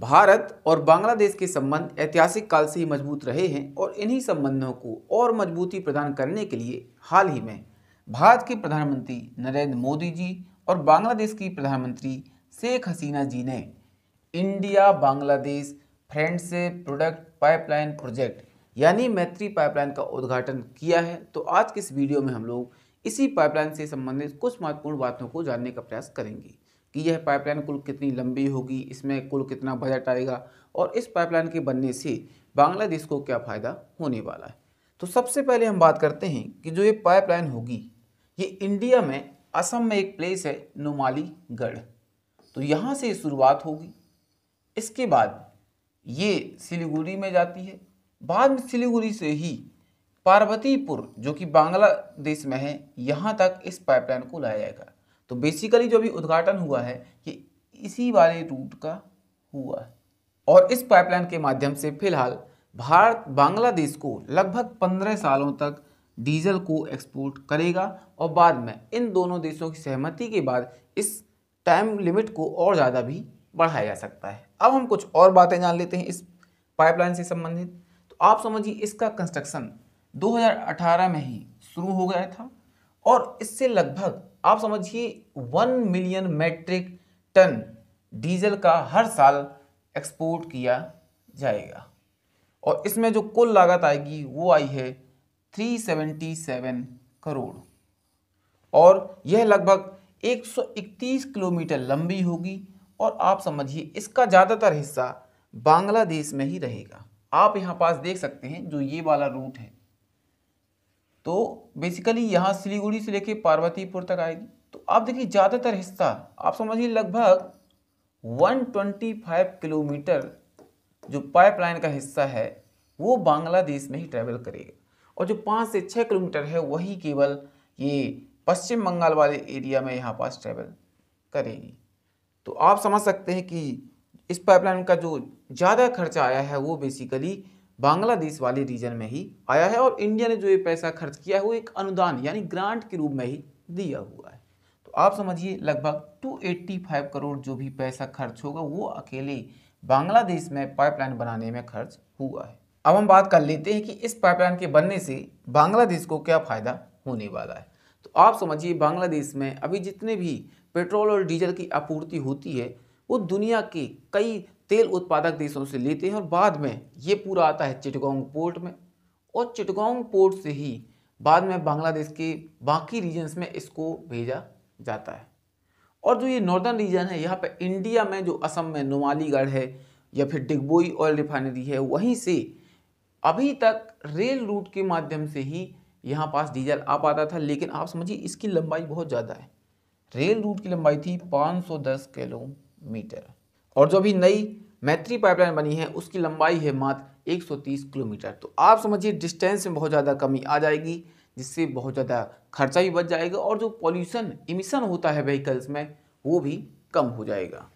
भारत और बांग्लादेश के संबंध ऐतिहासिक काल से ही मजबूत रहे हैं और इन्हीं संबंधों को और मजबूती प्रदान करने के लिए हाल ही में भारत के प्रधानमंत्री नरेंद्र मोदी जी और बांग्लादेश की प्रधानमंत्री शेख हसीना जी ने India Bangladesh friendship product pipeline project यानी मैत्री पाइपलाइन का उद्घाटन किया है तो आज के इस वीडियो में हम लोग इसी पाइपलाइन से संबंधित कुछ महत्वपूर्ण बातों को जानने का प्रयास करेंगे कि यह पाइपलाइन कुल कितनी लंबी होगी इसमें कुल कितना बजट आएगा और इस पाइपलाइन के बनने से बांग्लादेश को क्या फ़ायदा होने वाला है तो सबसे पहले हम बात करते हैं कि जो ये पाइपलाइन होगी ये इंडिया में असम में एक प्लेस है नुमालीगढ़ तो यहाँ से शुरुआत होगी इसके बाद ये सिलीगुड़ी में जाती है बाद में सिलीगुड़ी से ही पार्वतीपुर जो कि बांग्लादेश में है यहाँ तक इस पाइपलाइन को लाया जाएगा तो बेसिकली जो भी उद्घाटन हुआ है ये इसी वाले रूट का हुआ है और इस पाइपलाइन के माध्यम से फिलहाल भारत बांग्लादेश को लगभग पंद्रह सालों तक डीजल को एक्सपोर्ट करेगा और बाद में इन दोनों देशों की सहमति के बाद इस टाइम लिमिट को और ज़्यादा भी बढ़ाया जा सकता है अब हम कुछ और बातें जान लेते हैं इस पाइपलाइन से संबंधित तो आप समझिए इसका कंस्ट्रक्शन 2018 में ही शुरू हो गया था और इससे लगभग आप समझिए one million metric ton diesel का हर साल एक्सपोर्ट किया जाएगा और इसमें जो कुल लागत आएगी वो आई है 377 करोड़ और यह लगभग 131 किलोमीटर लंबी होगी और आप समझिए इसका ज़्यादातर हिस्सा बांग्लादेश में ही रहेगा आप यहाँ पास देख सकते हैं जो ये वाला रूट है तो बेसिकली यहाँ सिलीगुड़ी से लेके पार्वतीपुर तक आएगी तो आप देखिए ज़्यादातर हिस्सा आप समझिए लगभग 125 किलोमीटर जो पाइपलाइन का हिस्सा है वो बांग्लादेश में ही ट्रैवल करेगा और जो पाँच से छः किलोमीटर है वही केवल ये पश्चिम बंगाल वाले एरिया में यहाँ पास ट्रैवल करेगी तो आप समझ सकते हैं कि इस पाइपलाइन का जो ज़्यादा खर्चा आया है वो बेसिकली बांग्लादेश वाले रीजन में ही आया है और इंडिया ने जो ये पैसा खर्च किया है वो एक अनुदान यानी ग्रांट के रूप में ही दिया हुआ है तो आप समझिए लगभग 285 करोड़ जो भी पैसा खर्च होगा वो अकेले बांग्लादेश में पाइपलाइन बनाने में खर्च हुआ है अब हम बात कर लेते हैं कि इस पाइपलाइन के बनने से बांग्लादेश को क्या फ़ायदा होने वाला है तो आप समझिए बांग्लादेश में अभी जितने भी पेट्रोल और डीजल की आपूर्ति होती है वो दुनिया के कई तेल उत्पादक देशों से लेते हैं और बाद में ये पूरा आता है चिटगांग पोर्ट में और चिटगांग पोर्ट से ही बाद में बांग्लादेश के बाकी रीजन्स में इसको भेजा जाता है और जो ये नॉर्दर्न रीजन है यहाँ पर इंडिया में जो असम में नुमालीगढ़ है या फिर डिगबोई ऑयल रिफाइनरी है वहीं से अभी तक रेल रूट के माध्यम से ही यहाँ पास डीजल आ पाता था लेकिन आप समझिए इसकी लंबाई बहुत ज़्यादा है रेल रूट की लंबाई थी 510 किलोमीटर और जो अभी नई मैत्री पाइपलाइन बनी है उसकी लंबाई है मात्र 130 किलोमीटर तो आप समझिए डिस्टेंस में बहुत ज़्यादा कमी आ जाएगी जिससे बहुत ज़्यादा खर्चा भी बच जाएगा और जो पॉल्यूशन इमिशन होता है व्हीकल्स में वो भी कम हो जाएगा